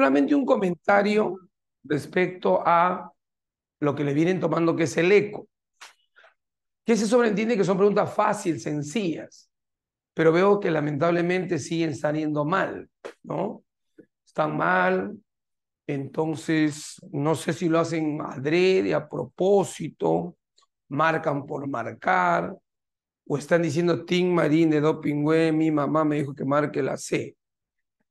Solamente un comentario respecto a lo que le vienen tomando, que es el eco. Que se sobreentiende que son preguntas fáciles, sencillas, pero veo que lamentablemente siguen saliendo mal, ¿no? Están mal, entonces no sé si lo hacen adrede, a propósito, marcan por marcar, o están diciendo Tim Marín de Dopingüe, mi mamá me dijo que marque la C,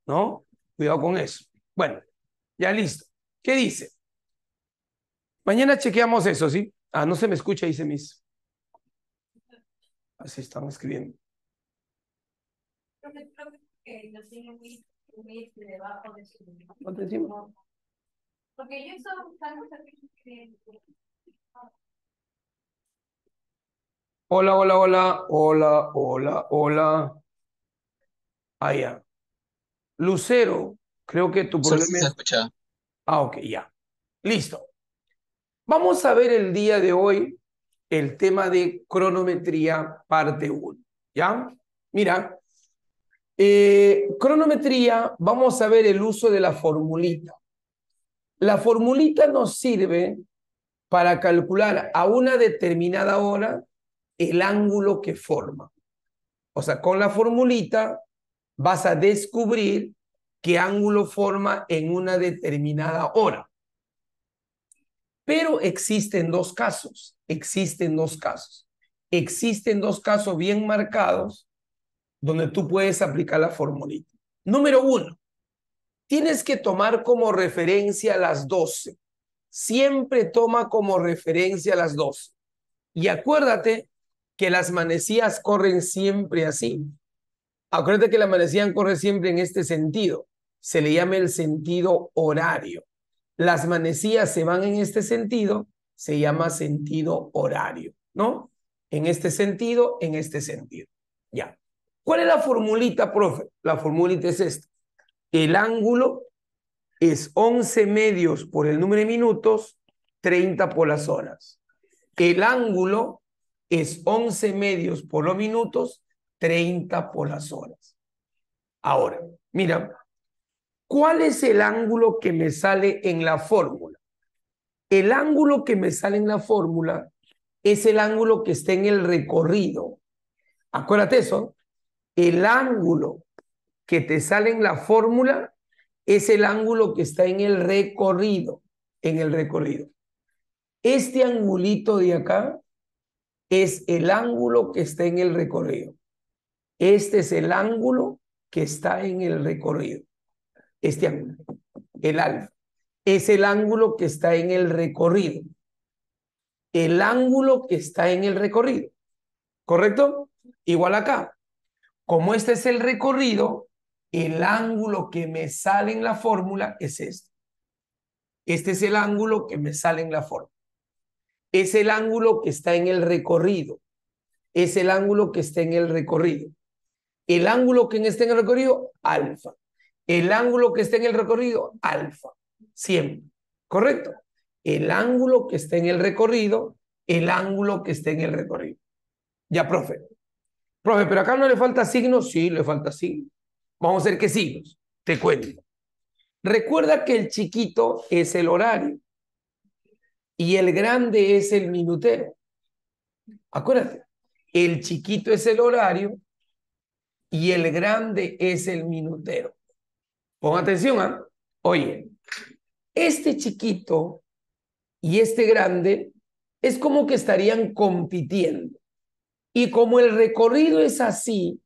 ¿no? Cuidado con eso. Bueno, ya listo. ¿Qué dice? Mañana chequeamos eso, ¿sí? Ah, no se me escucha, dice mis. Así ah, estamos escribiendo. ¿Cuánto Porque yo buscando Hola, hola, hola, hola, hola, hola. Ah, ya. Lucero Creo que tu problema. Ah, ok, ya. Listo. Vamos a ver el día de hoy el tema de cronometría parte 1. ¿Ya? Mira, eh, cronometría, vamos a ver el uso de la formulita. La formulita nos sirve para calcular a una determinada hora el ángulo que forma. O sea, con la formulita vas a descubrir qué ángulo forma en una determinada hora. Pero existen dos casos, existen dos casos. Existen dos casos bien marcados donde tú puedes aplicar la formulita. Número uno, tienes que tomar como referencia las 12. Siempre toma como referencia las 12. Y acuérdate que las manecillas corren siempre así. Acuérdate que la manecía corre siempre en este sentido. Se le llama el sentido horario. Las manecillas se van en este sentido, se llama sentido horario, ¿no? En este sentido, en este sentido. Ya. ¿Cuál es la formulita, profe? La formulita es esta. El ángulo es 11 medios por el número de minutos, 30 por las horas. El ángulo es 11 medios por los minutos, 30 por las horas. Ahora, mira, ¿cuál es el ángulo que me sale en la fórmula? El ángulo que me sale en la fórmula es el ángulo que está en el recorrido. Acuérdate eso. El ángulo que te sale en la fórmula es el ángulo que está en el recorrido, en el recorrido. Este angulito de acá es el ángulo que está en el recorrido. Este es el ángulo que está en el recorrido. Este ángulo, el alfa, es el ángulo que está en el recorrido. El ángulo que está en el recorrido. ¿Correcto? Igual acá. Como este es el recorrido, el ángulo que me sale en la fórmula es este. Este es el ángulo que me sale en la fórmula. Es el ángulo que está en el recorrido. Es el ángulo que está en el recorrido. El ángulo que esté en el recorrido, alfa. El ángulo que esté en el recorrido, alfa. Siempre. ¿Correcto? El ángulo que esté en el recorrido, el ángulo que esté en el recorrido. Ya, profe. Profe, pero acá no le falta signo. Sí, le falta signo. Vamos a ver qué signos. Te cuento. Recuerda que el chiquito es el horario y el grande es el minutero. Acuérdate, el chiquito es el horario y el grande es el minutero. Pon atención, ¿ah? oye, este chiquito y este grande es como que estarían compitiendo. Y como el recorrido es así,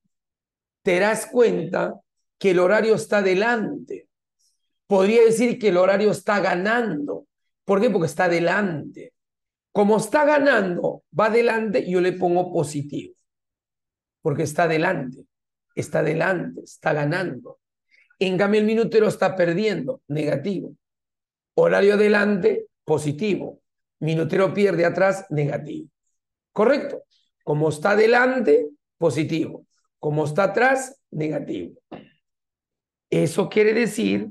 te das cuenta que el horario está delante. Podría decir que el horario está ganando. ¿Por qué? Porque está delante. Como está ganando, va adelante, yo le pongo positivo, porque está delante está adelante, está ganando. En cambio, el minutero está perdiendo, negativo. Horario adelante, positivo. Minutero pierde atrás, negativo. ¿Correcto? Como está adelante, positivo. Como está atrás, negativo. Eso quiere decir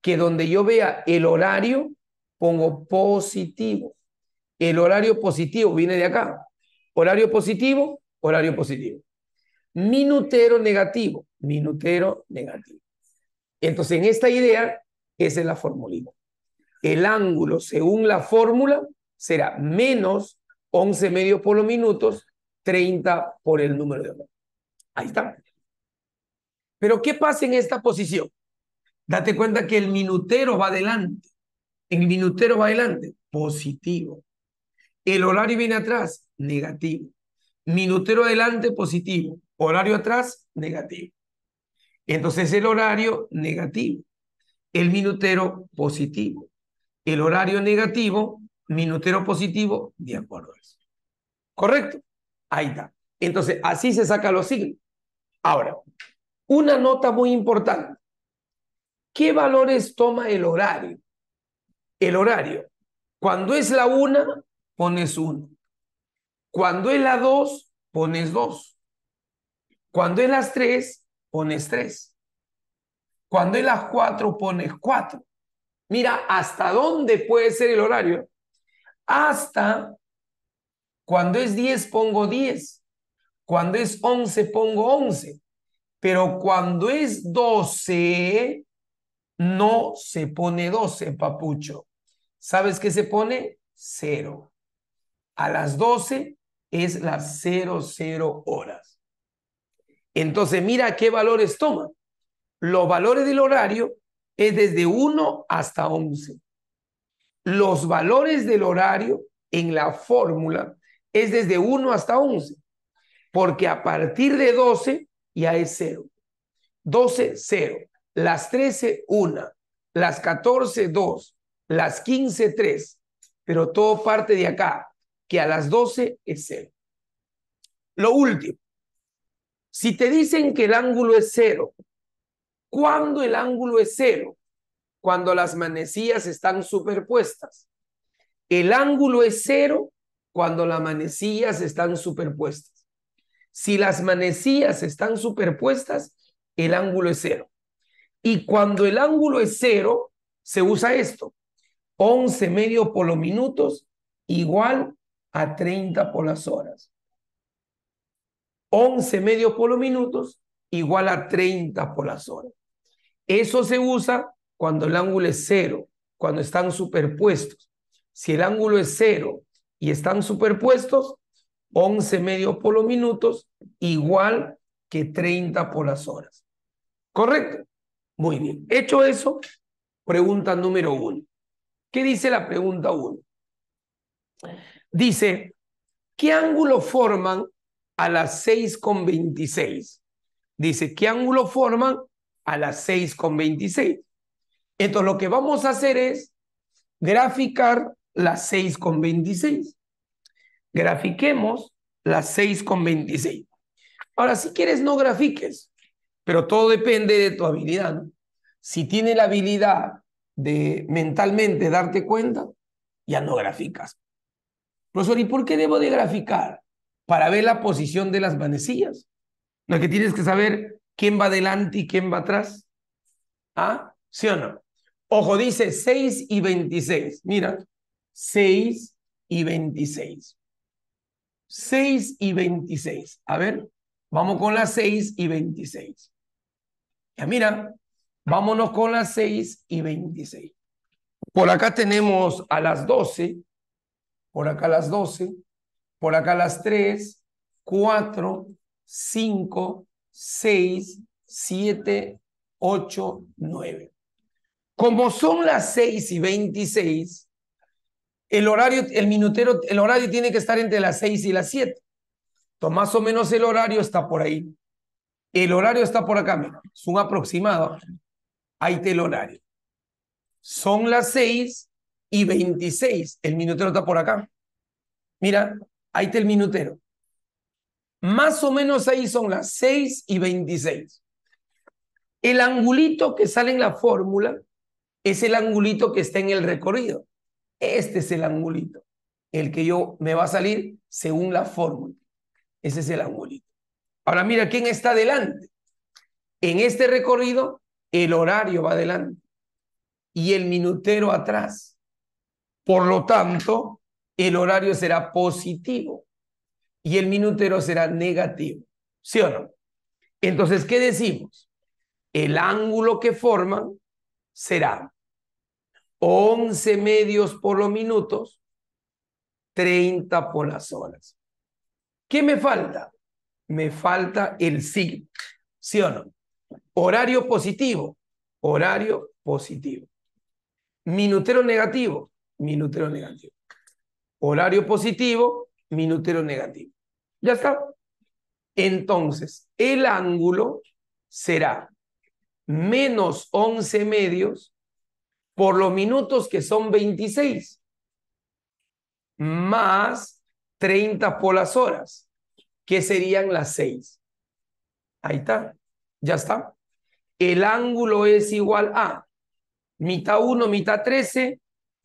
que donde yo vea el horario, pongo positivo. El horario positivo viene de acá. Horario positivo, horario positivo minutero negativo, minutero negativo. Entonces, en esta idea, esa es la formulita. El ángulo, según la fórmula, será menos 11 medios por los minutos, 30 por el número de horas. Ahí está. Pero, ¿qué pasa en esta posición? Date cuenta que el minutero va adelante. El minutero va adelante, positivo. El horario viene atrás, negativo. Minutero adelante, positivo. Horario atrás, negativo. Entonces el horario negativo, el minutero positivo, el horario negativo, minutero positivo, de acuerdo a eso. ¿Correcto? Ahí está. Entonces, así se saca los signos. Ahora, una nota muy importante. ¿Qué valores toma el horario? El horario. Cuando es la una, pones uno. Cuando es la dos, pones dos. Cuando es las 3, pones 3. Cuando es las 4, pones 4. Mira hasta dónde puede ser el horario. Hasta cuando es 10, pongo 10. Cuando es 11, pongo 11. Pero cuando es 12, no se pone 12, papucho. ¿Sabes qué se pone? Cero. A las 12 es las 00 horas. Entonces, mira qué valores toma. Los valores del horario es desde 1 hasta 11. Los valores del horario en la fórmula es desde 1 hasta 11, porque a partir de 12 ya es 0. 12, 0. Las 13, 1. Las 14, 2. Las 15, 3. Pero todo parte de acá, que a las 12 es 0. Lo último, si te dicen que el ángulo es cero, ¿cuándo el ángulo es cero? Cuando las manecillas están superpuestas. El ángulo es cero cuando las manecillas están superpuestas. Si las manecillas están superpuestas, el ángulo es cero. Y cuando el ángulo es cero, se usa esto. 11 medio por los minutos igual a 30 por las horas. 11 medios por los minutos igual a 30 por las horas. Eso se usa cuando el ángulo es cero, cuando están superpuestos. Si el ángulo es cero y están superpuestos, 11 medios por los minutos igual que 30 por las horas. ¿Correcto? Muy bien. Hecho eso, pregunta número uno. ¿Qué dice la pregunta uno? Dice, ¿qué ángulo forman a las 6,26. Dice, ¿qué ángulo forman? A las con 6,26. Entonces lo que vamos a hacer es graficar las con 6,26. Grafiquemos las con 6,26. Ahora, si quieres, no grafiques, pero todo depende de tu habilidad. Si tienes la habilidad de mentalmente darte cuenta, ya no graficas. Profesor, ¿y por qué debo de graficar? para ver la posición de las manecillas. Lo que tienes que saber quién va adelante y quién va atrás. ¿Ah? ¿Sí o no? Ojo, dice 6 y 26. Mira, 6 y 26. 6 y 26. A ver, vamos con las 6 y 26. Ya mira, vámonos con las 6 y 26. Por acá tenemos a las 12. Por acá a las 12. Por acá las 3, 4, 5, 6, 7, 8, 9. Como son las 6 y 26, el horario, minutero, el horario tiene que estar entre las 6 y las 7. más o menos el horario está por ahí. El horario está por acá, mira, es un aproximado. Ahí está el horario. Son las 6 y 26. El minutero está por acá. Mira, Ahí está el minutero. Más o menos ahí son las 6 y 26. El angulito que sale en la fórmula es el angulito que está en el recorrido. Este es el angulito, el que yo me va a salir según la fórmula. Ese es el angulito. Ahora mira quién está adelante. En este recorrido, el horario va adelante y el minutero atrás. Por lo tanto, el horario será positivo y el minutero será negativo. ¿Sí o no? Entonces, ¿qué decimos? El ángulo que forman será 11 medios por los minutos, 30 por las horas. ¿Qué me falta? Me falta el signo. ¿Sí o no? Horario positivo, horario positivo. Minutero negativo, minutero negativo horario positivo, minutero negativo. Ya está. Entonces, el ángulo será menos 11 medios por los minutos que son 26, más 30 por las horas, que serían las 6. Ahí está, ya está. El ángulo es igual a mitad 1, mitad 13,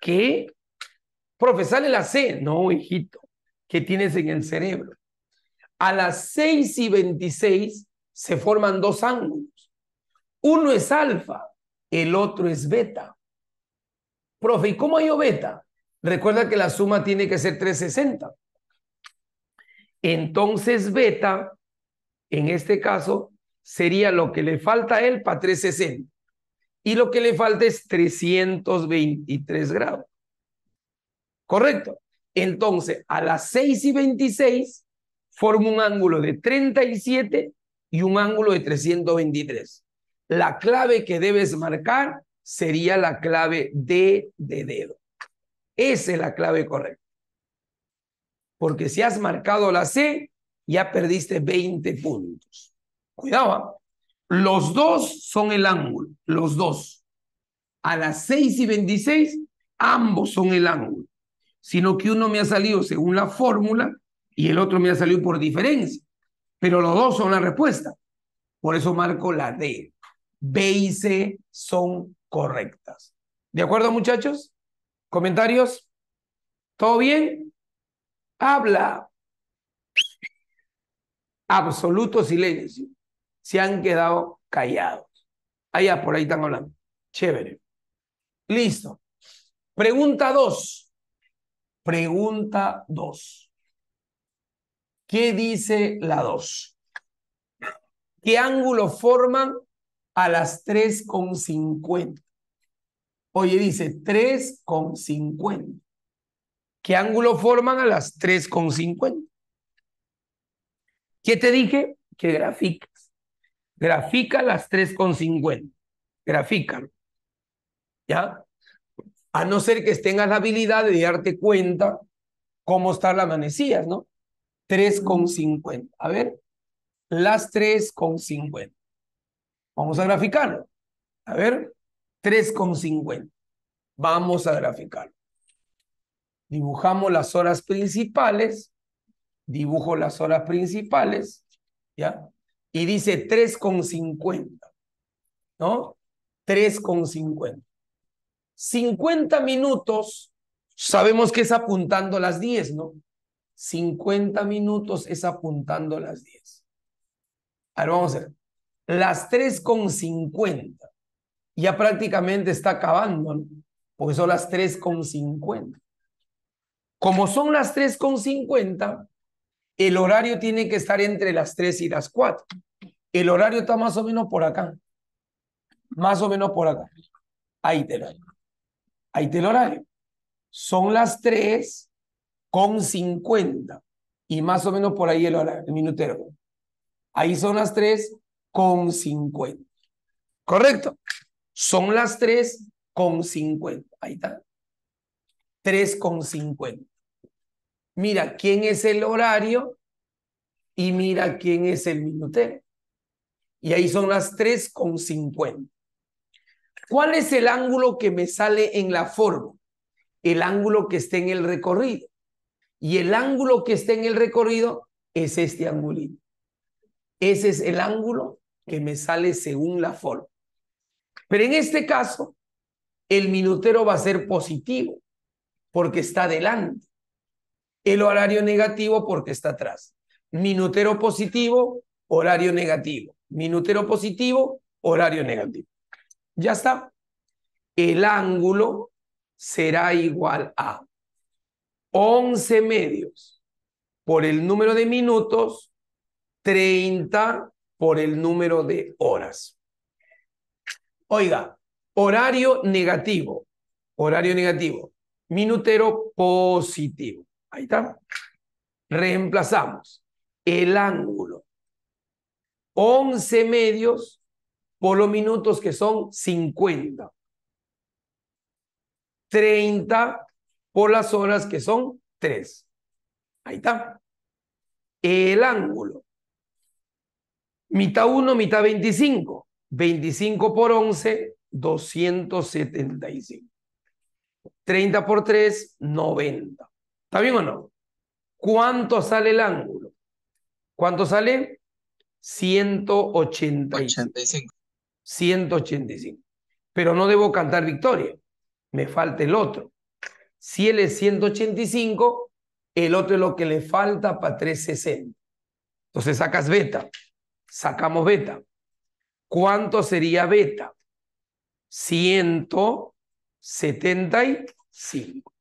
que sale la C, no, hijito, ¿qué tienes en el cerebro. A las 6 y 26 se forman dos ángulos. Uno es alfa, el otro es beta. Profe, ¿y cómo yo beta? Recuerda que la suma tiene que ser 360. Entonces beta, en este caso, sería lo que le falta a él para 360 y lo que le falta es 323 grados. ¿Correcto? Entonces, a las 6 y 26 forma un ángulo de 37 y un ángulo de 323. La clave que debes marcar sería la clave D de dedo. Esa es la clave correcta. Porque si has marcado la C, ya perdiste 20 puntos. Cuidado. ¿ah? Los dos son el ángulo, los dos. A las 6 y 26, ambos son el ángulo, sino que uno me ha salido según la fórmula y el otro me ha salido por diferencia, pero los dos son la respuesta. Por eso marco la D. B y C son correctas. ¿De acuerdo, muchachos? ¿Comentarios? ¿Todo bien? Habla. Absoluto silencio se han quedado callados. Allá por ahí están hablando. Chévere. Listo. Pregunta 2. Pregunta dos. ¿Qué dice la 2? ¿Qué ángulo forman a las 3,50? Oye, dice 3,50. ¿Qué ángulo forman a las 3,50? ¿Qué te dije? Que gráfico Grafica las 3,50. Grafica. ¿Ya? A no ser que tengas la habilidad de darte cuenta cómo están las amanecidas, ¿no? 3,50. A ver, las 3,50. Vamos a graficarlo. A ver, 3,50. Vamos a graficarlo. Dibujamos las horas principales. Dibujo las horas principales. ¿Ya? y dice 3,50, ¿no? 3,50. 50 minutos, sabemos que es apuntando las 10, ¿no? 50 minutos es apuntando las 10. Ahora vamos a ver. Las 3,50. Ya prácticamente está acabando, ¿no? Porque son las 3,50. Como son las 3,50, el horario tiene que estar entre las 3 y las 4. El horario está más o menos por acá. Más o menos por acá. Ahí te lo Ahí te el horario. Son las 3.50. con Y más o menos por ahí el horario, el minutero. Ahí son las 3.50. con Correcto. Son las 3 con 50. Ahí está. 3 con 50. Mira quién es el horario y mira quién es el minutero. Y ahí son las 3,50. ¿Cuál es el ángulo que me sale en la forma? El ángulo que está en el recorrido. Y el ángulo que está en el recorrido es este angulito. Ese es el ángulo que me sale según la forma. Pero en este caso, el minutero va a ser positivo porque está adelante. El horario negativo porque está atrás. Minutero positivo, horario negativo minutero positivo, horario negativo. Ya está. El ángulo será igual a 11 medios por el número de minutos, 30 por el número de horas. Oiga, horario negativo, horario negativo, minutero positivo. Ahí está. Reemplazamos el ángulo 11 medios por los minutos que son 50. 30 por las horas que son 3. Ahí está. El ángulo. Mitad 1, mitad 25. 25 por 11, 275. 30 por 3, 90. ¿Está bien o no? ¿Cuánto sale el ángulo? ¿Cuánto sale? 185. 185. Pero no debo cantar victoria. Me falta el otro. Si él es 185, el otro es lo que le falta para 360. Entonces sacas beta. Sacamos beta. ¿Cuánto sería beta? 175.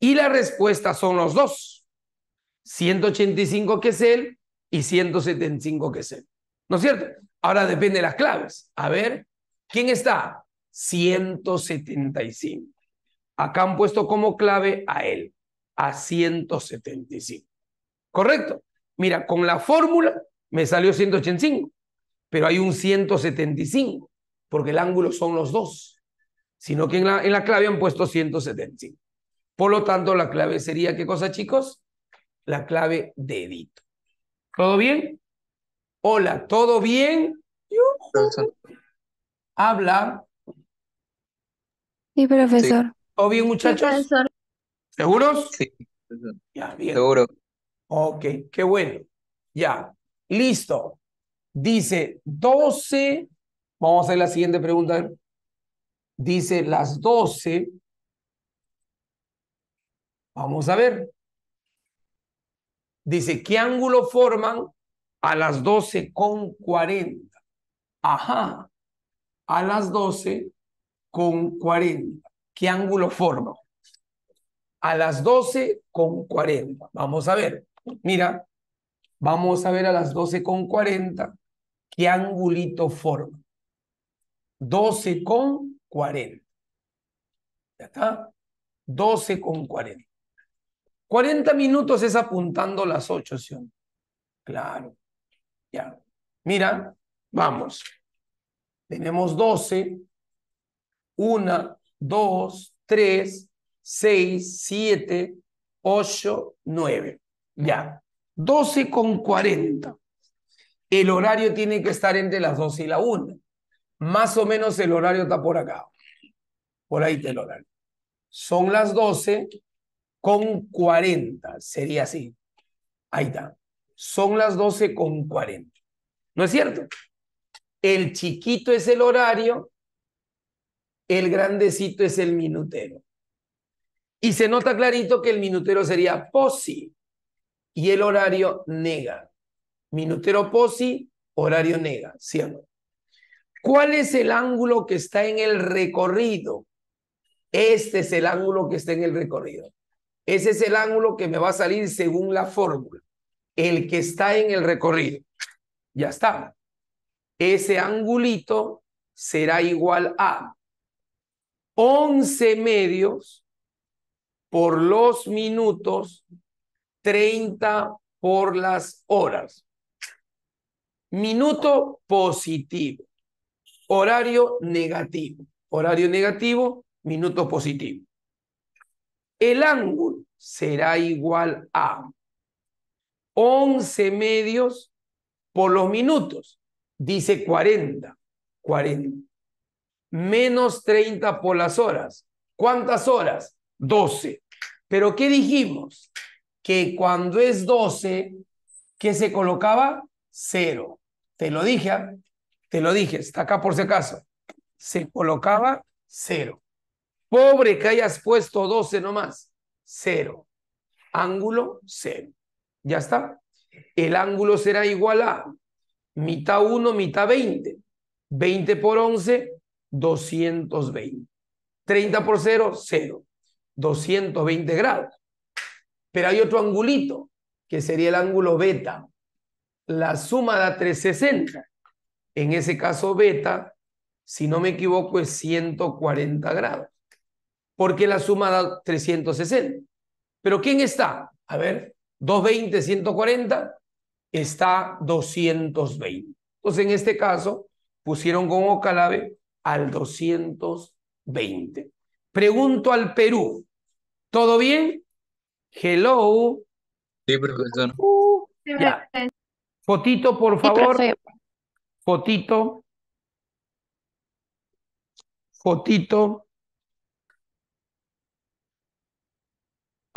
Y la respuesta son los dos. 185 que es él y 175 que sé. ¿No es cierto? Ahora depende de las claves. A ver, ¿quién está? 175. Acá han puesto como clave a él, a 175. ¿Correcto? Mira, con la fórmula me salió 185, pero hay un 175, porque el ángulo son los dos, sino que en la, en la clave han puesto 175. Por lo tanto, la clave sería, ¿qué cosa, chicos? La clave de dedito. ¿Todo bien? Hola, ¿todo bien? Habla. Sí, profesor. ¿Todo bien, muchachos? Profesor. ¿Seguros? Sí. Ya, bien. Seguro. Ok, qué bueno. Ya, listo. Dice 12. Vamos a hacer la siguiente pregunta. Dice las 12. Vamos a ver. Dice, ¿qué ángulo forman a las 12 con 40? Ajá, a las 12 con 40. ¿Qué ángulo forman? A las 12 con 40. Vamos a ver. Mira, vamos a ver a las 12 con 40 qué angulito forma. 12 con 40. ¿Ya está? 12 con 40. 40 minutos es apuntando las 8, ¿sí? Claro. Ya. Mira, vamos. Tenemos 12, 1, 2, 3, 6, 7, 8, 9. Ya. 12 con 40. El horario tiene que estar entre las 12 y la 1. Más o menos el horario está por acá. Por ahí está el horario. Son las 12 con 40. Sería así. Ahí está. Son las 12 con 40. ¿No es cierto? El chiquito es el horario, el grandecito es el minutero. Y se nota clarito que el minutero sería posi y el horario nega. Minutero posi, horario nega, cierto. ¿Cuál es el ángulo que está en el recorrido? Este es el ángulo que está en el recorrido. Ese es el ángulo que me va a salir según la fórmula, el que está en el recorrido. Ya está. Ese angulito será igual a 11 medios por los minutos, 30 por las horas. Minuto positivo, horario negativo, horario negativo, minuto positivo. El ángulo será igual a 11 medios por los minutos. Dice 40, 40. Menos 30 por las horas. ¿Cuántas horas? 12. Pero ¿qué dijimos? Que cuando es 12, ¿qué se colocaba? 0. Te lo dije, ¿ah? te lo dije, está acá por si acaso. Se colocaba cero. Pobre que hayas puesto 12 nomás. Cero. Ángulo, cero. Ya está. El ángulo será igual a mitad 1, mitad 20. 20 por 11, 220. 30 por 0, 0. 220 grados. Pero hay otro angulito, que sería el ángulo beta. La suma da 360. En ese caso, beta, si no me equivoco, es 140 grados porque la suma da 360. Pero ¿quién está? A ver, 220, 140, está 220. Entonces, en este caso, pusieron con Ocalave al 220. Pregunto al Perú, ¿todo bien? Hello. Sí, profesor. Uh, Fotito, por favor. Fotito. Fotito.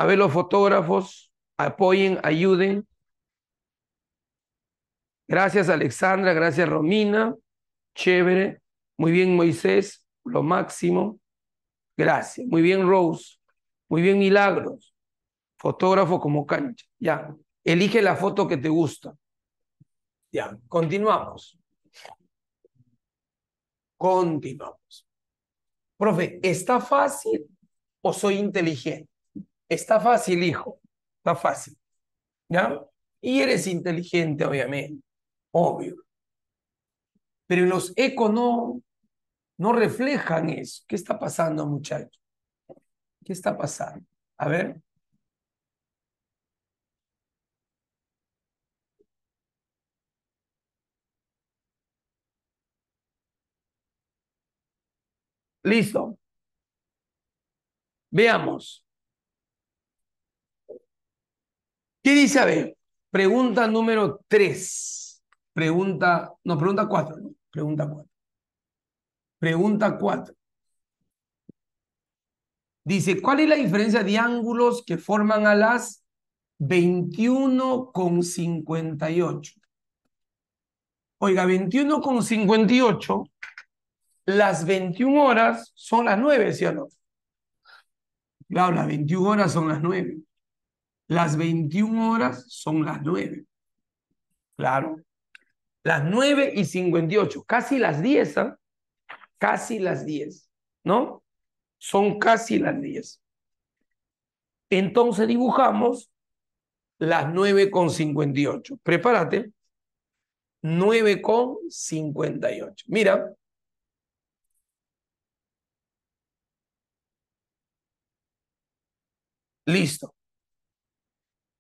A ver, los fotógrafos, apoyen, ayuden. Gracias, Alexandra. Gracias, Romina. Chévere. Muy bien, Moisés. Lo máximo. Gracias. Muy bien, Rose. Muy bien, Milagros. Fotógrafo como cancha. Ya. Elige la foto que te gusta. Ya. Continuamos. Continuamos. Profe, ¿está fácil o soy inteligente? Está fácil, hijo. Está fácil. ¿Ya? Y eres inteligente, obviamente. Obvio. Pero los ecos no, no reflejan eso. ¿Qué está pasando, muchacho? ¿Qué está pasando? A ver. Listo. Veamos. ¿Qué dice Abel? Pregunta número 3. Pregunta, no, pregunta 4, ¿no? Pregunta 4. Pregunta 4. Dice, ¿cuál es la diferencia de ángulos que forman a las 21,58? Oiga, 21,58, las 21 horas son las 9, ¿sí no? Claro, las 21 horas son las 9. Las 21 horas son las 9. Claro. Las 9 y 58, casi las 10, ¿eh? ¿ah? casi las 10, ¿no? Son casi las 10. Entonces dibujamos las 9 con 58. Prepárate. 9 con 58. Mira. Listo.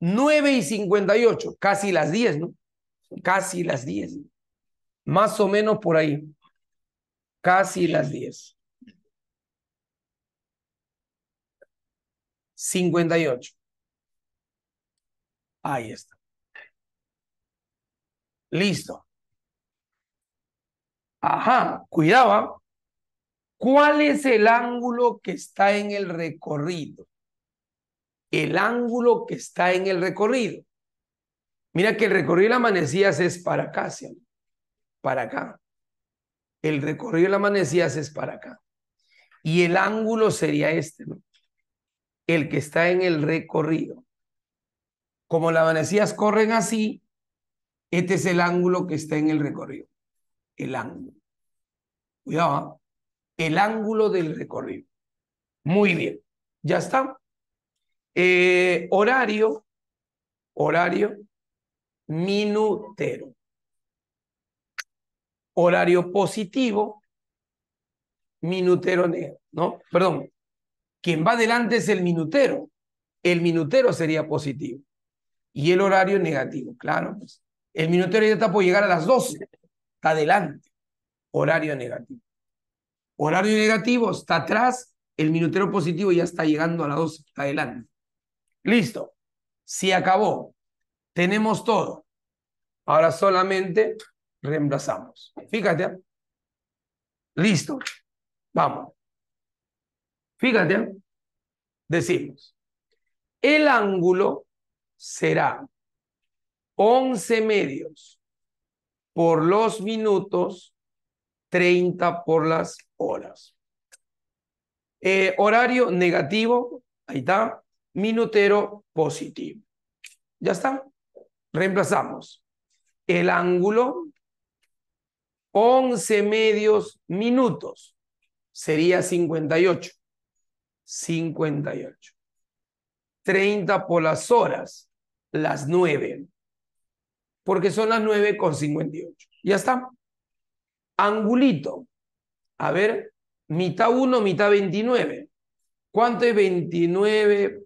9 y 58, casi las 10, ¿no? Casi las 10. Más o menos por ahí. Casi las 10. 58. Ahí está. Listo. Ajá, cuidado. ¿ah? ¿Cuál es el ángulo que está en el recorrido? el ángulo que está en el recorrido. Mira que el recorrido de la es para acá, para acá. El recorrido de la es para acá. Y el ángulo sería este, ¿no? El que está en el recorrido. Como las manecillas corren así, este es el ángulo que está en el recorrido. El ángulo. Cuidado, ¿ah? el ángulo del recorrido. Muy bien, ya está. Eh, horario, horario minutero. Horario positivo, minutero negativo ¿no? Perdón, quien va adelante es el minutero. El minutero sería positivo. Y el horario negativo, claro. Pues. El minutero ya está por llegar a las 12. Está adelante. Horario negativo. Horario negativo está atrás. El minutero positivo ya está llegando a las 12. Está adelante. Listo, si acabó, tenemos todo. Ahora solamente reemplazamos. Fíjate. Listo. Vamos. Fíjate. Decimos, el ángulo será 11 medios por los minutos, 30 por las horas. Eh, horario negativo, ahí está minutero positivo. Ya está. Reemplazamos. El ángulo, 11 medios minutos, sería 58. 58. 30 por las horas, las 9. Porque son las 9 con 58. Ya está. Angulito. A ver, mitad 1, mitad 29. ¿Cuánto es 29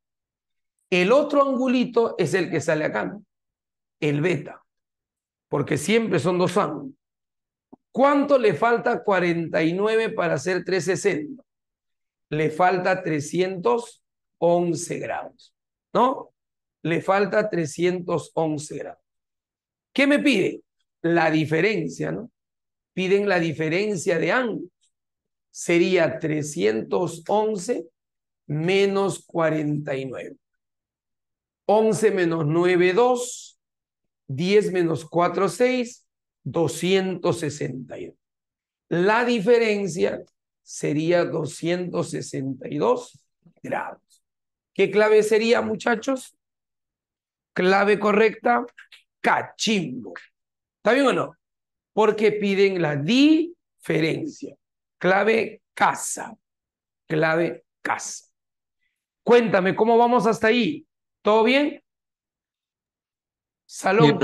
El otro angulito es el que sale acá, el beta, porque siempre son dos ángulos. ¿Cuánto le falta 49 para hacer 360? Le falta 311 grados, ¿no? Le falta 311 grados. ¿Qué me pide? La diferencia, ¿no? Piden la diferencia de ángulos. Sería 311 menos 49. 11 menos 9, 2. 10 menos 4, 6. 262. La diferencia sería 262 grados. ¿Qué clave sería, muchachos? Clave correcta, cachimbo. ¿Está bien o no? Porque piden la diferencia. Clave casa. Clave casa. Cuéntame, ¿cómo vamos hasta ahí? ¿Todo bien? Salón.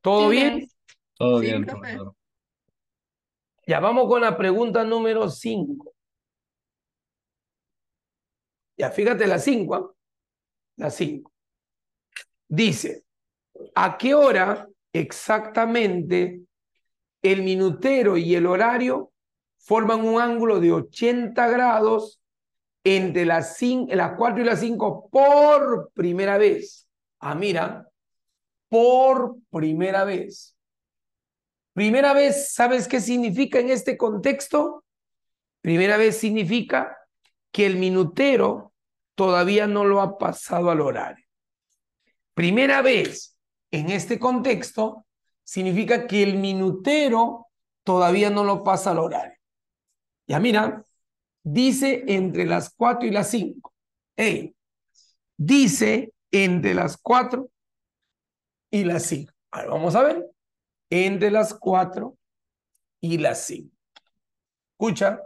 ¿Todo bien? Todo bien, Ya vamos con la pregunta número 5. Ya fíjate la 5. ¿ah? La 5. Dice, ¿a qué hora exactamente el minutero y el horario forman un ángulo de 80 grados entre las, cinco, las 4 y las 5 por primera vez. Ah, mira, por primera vez. Primera vez, ¿sabes qué significa en este contexto? Primera vez significa que el minutero todavía no lo ha pasado al horario. Primera vez en este contexto significa que el minutero todavía no lo pasa al horario. Ya mira, dice entre las 4 y las 5. Hey, dice entre las 4 y las 5. Ahora vamos a ver. Entre las 4 y las 5. Escucha.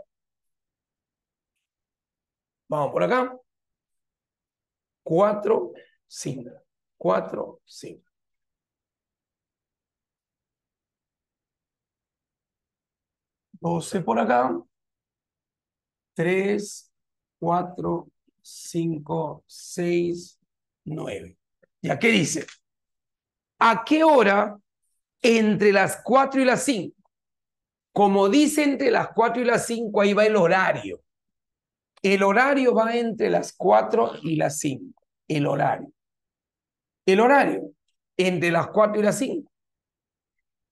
Vamos por acá. 4, 5. 4, 5. Doce por acá. 3, 4, 5, 6, 9. ¿Ya qué dice? ¿A qué hora entre las 4 y las 5? Como dice entre las 4 y las 5, ahí va el horario. El horario va entre las 4 y las 5. El horario. El horario entre las 4 y las 5.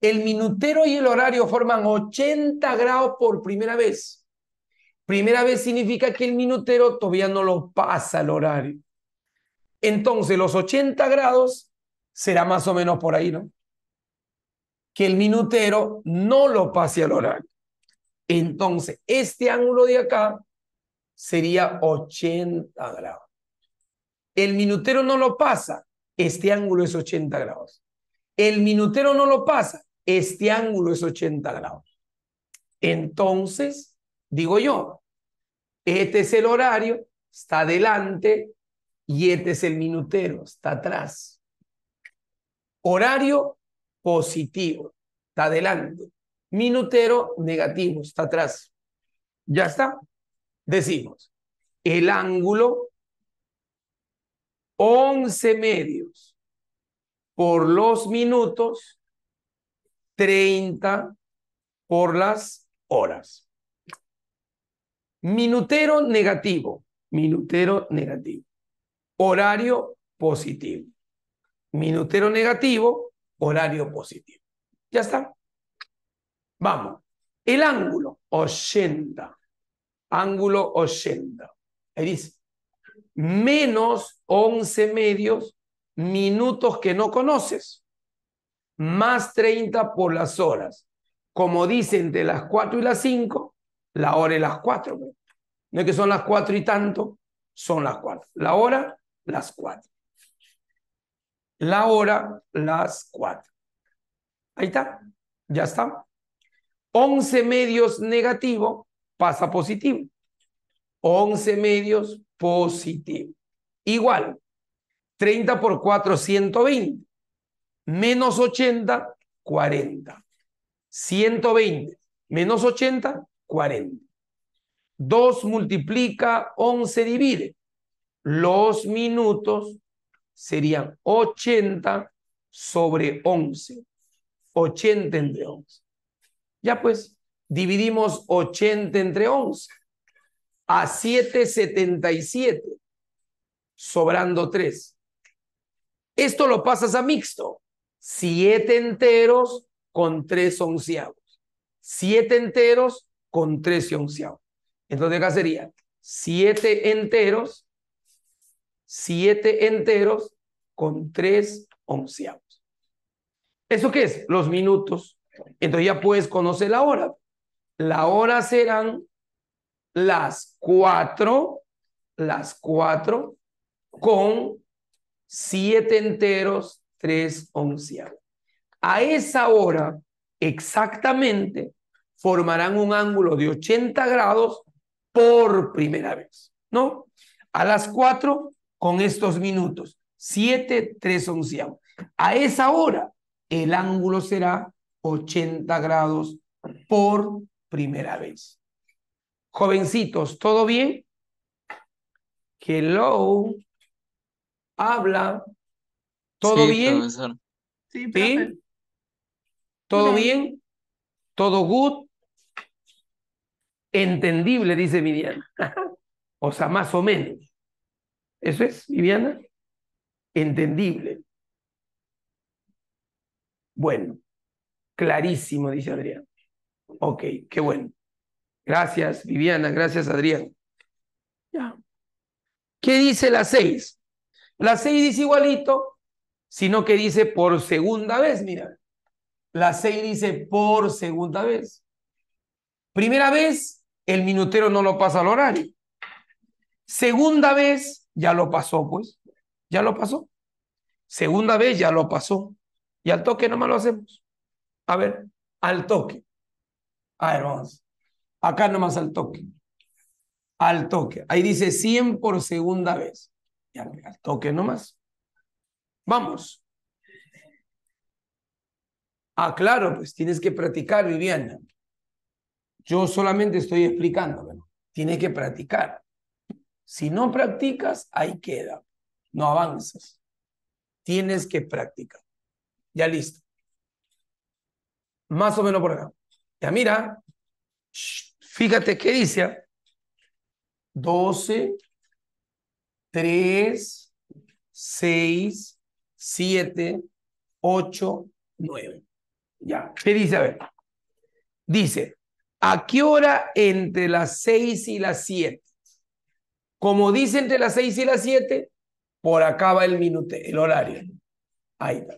El minutero y el horario forman 80 grados por primera vez. Primera vez significa que el minutero todavía no lo pasa al horario. Entonces, los 80 grados será más o menos por ahí, ¿no? Que el minutero no lo pase al horario. Entonces, este ángulo de acá sería 80 grados. El minutero no lo pasa, este ángulo es 80 grados. El minutero no lo pasa, este ángulo es 80 grados. Entonces, digo yo, este es el horario, está adelante, y este es el minutero, está atrás. Horario positivo, está adelante. Minutero negativo, está atrás. Ya está. Decimos, el ángulo 11 medios por los minutos, 30 por las horas. Minutero negativo, minutero negativo. Horario positivo. Minutero negativo, horario positivo. Ya está. Vamos. El ángulo, 80. Ángulo 80. Ahí dice, menos 11 medios minutos que no conoces, más 30 por las horas. Como dicen, de las 4 y las 5, la hora es las cuatro. No es que son las cuatro y tanto, son las cuatro. La hora, las cuatro. La hora, las cuatro. Ahí está, ya está. 11 medios negativo pasa positivo. 11 medios positivo. Igual, 30 por 4, 120. Menos 80, 40. 120 menos 80, 40. 2 multiplica, 11 divide. Los minutos serían 80 sobre 11. 80 entre 11. Ya pues, dividimos 80 entre 11 a 77, sobrando 3. Esto lo pasas a mixto. 7 enteros con 3 onceavos. 7 enteros con 13 onceavos. Entonces acá sería 7 enteros, 7 enteros con 3 onceavos. ¿Eso qué es? Los minutos. Entonces ya puedes conocer la hora. La hora serán las 4, las 4 con 7 enteros, 3 onceavos. A esa hora, exactamente, formarán un ángulo de 80 grados por primera vez, ¿no? A las 4 con estos minutos, 7, 3 11 A esa hora, el ángulo será 80 grados por primera vez. Jovencitos, ¿todo bien? Hello. Habla. ¿Todo bien? Sí, ¿Sí? ¿Todo bien? ¿Todo good? Entendible, dice Viviana. o sea, más o menos. ¿Eso es, Viviana? Entendible. Bueno, clarísimo, dice Adrián. Ok, qué bueno. Gracias, Viviana. Gracias, Adrián. Ya. ¿Qué dice la seis? La 6 dice igualito, sino que dice por segunda vez, mira. La 6 dice por segunda vez. Primera vez el minutero no lo pasa al horario. Segunda vez, ya lo pasó, pues. Ya lo pasó. Segunda vez, ya lo pasó. Y al toque nomás lo hacemos. A ver, al toque. A ver, vamos. Acá nomás al toque. Al toque. Ahí dice 100 por segunda vez. Y al, toque nomás. Vamos. Ah, claro, pues tienes que practicar, Viviana. Yo solamente estoy explicándome. Tienes que practicar. Si no practicas, ahí queda. No avanzas. Tienes que practicar. Ya listo. Más o menos por acá. Ya mira, fíjate qué dice. 12, 3, 6, 7, 8, 9. Ya, ¿qué dice? A ver. Dice, ¿A qué hora entre las 6 y las 7? Como dice entre las 6 y las 7, por acá va el horario. Ahí va.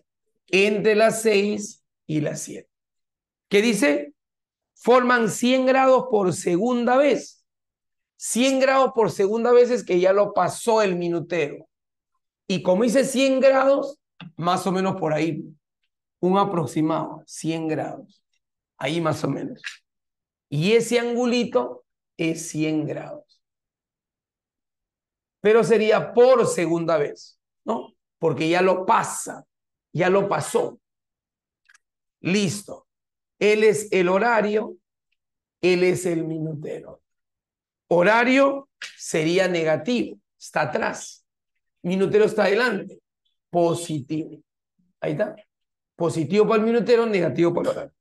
Entre las 6 y las 7. ¿Qué dice? Forman 100 grados por segunda vez. 100 grados por segunda vez es que ya lo pasó el minutero. Y como dice 100 grados, más o menos por ahí, un aproximado, 100 grados. Ahí más o menos. Y ese angulito es 100 grados. Pero sería por segunda vez, ¿no? Porque ya lo pasa, ya lo pasó. Listo. Él es el horario, él es el minutero. Horario sería negativo, está atrás. Minutero está adelante, positivo. Ahí está. Positivo para el minutero, negativo para el horario.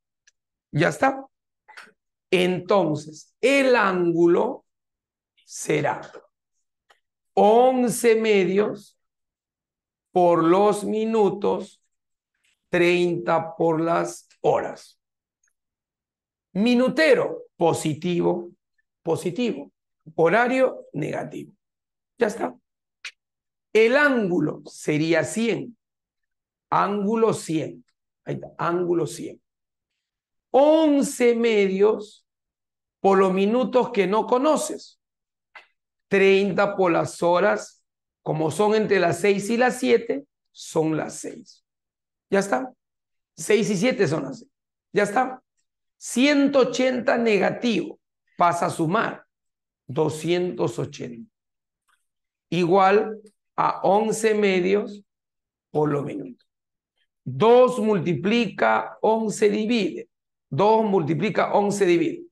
Ya está. Entonces, el ángulo será 11 medios por los minutos, 30 por las horas. Minutero, positivo, positivo. Horario, negativo. Ya está. El ángulo sería 100. Ángulo 100. Ahí está, ángulo 100. 11 medios por los minutos que no conoces. 30 por las horas, como son entre las 6 y las 7, son las 6. Ya está. 6 y 7 son las 6. Ya está. 180 negativo. Pasa a sumar. 280. Igual a 11 medios por los minutos. 2 multiplica 11 divide. 2 multiplica 11 divide.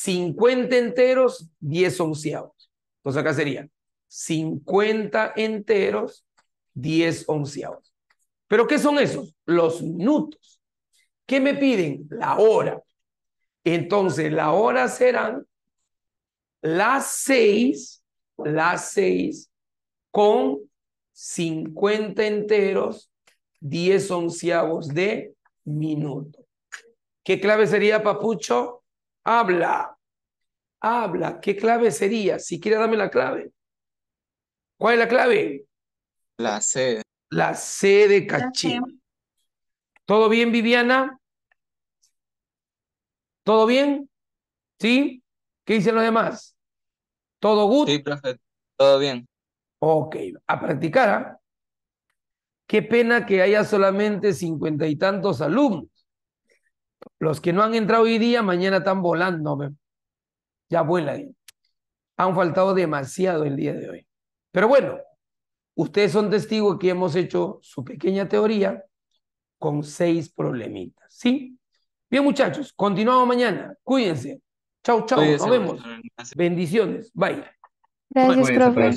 50 enteros, 10 onceavos. Entonces acá sería 50 enteros, 10 onceavos. ¿Pero qué son esos? Los minutos. ¿Qué me piden? La hora. Entonces, la hora serán las 6, las 6 con 50 enteros, 10 onceavos de minuto. ¿Qué clave sería, Papucho? Habla, habla. ¿Qué clave sería? Si quiere, dame la clave. ¿Cuál es la clave? La C. La C de Cachín. ¿Todo bien, Viviana? ¿Todo bien? ¿Sí? ¿Qué dicen los demás? ¿Todo good? Sí, perfecto. todo bien. Ok, a practicar. ¿ah? Qué pena que haya solamente cincuenta y tantos alumnos. Los que no han entrado hoy día, mañana están volando. Ya vuelan. Han faltado demasiado el día de hoy. Pero bueno, ustedes son testigos que hemos hecho su pequeña teoría con seis problemitas. ¿Sí? Bien, muchachos, continuamos mañana. Cuídense. Chau, chau. Nos vemos. Bendiciones. Bye. Gracias, profesor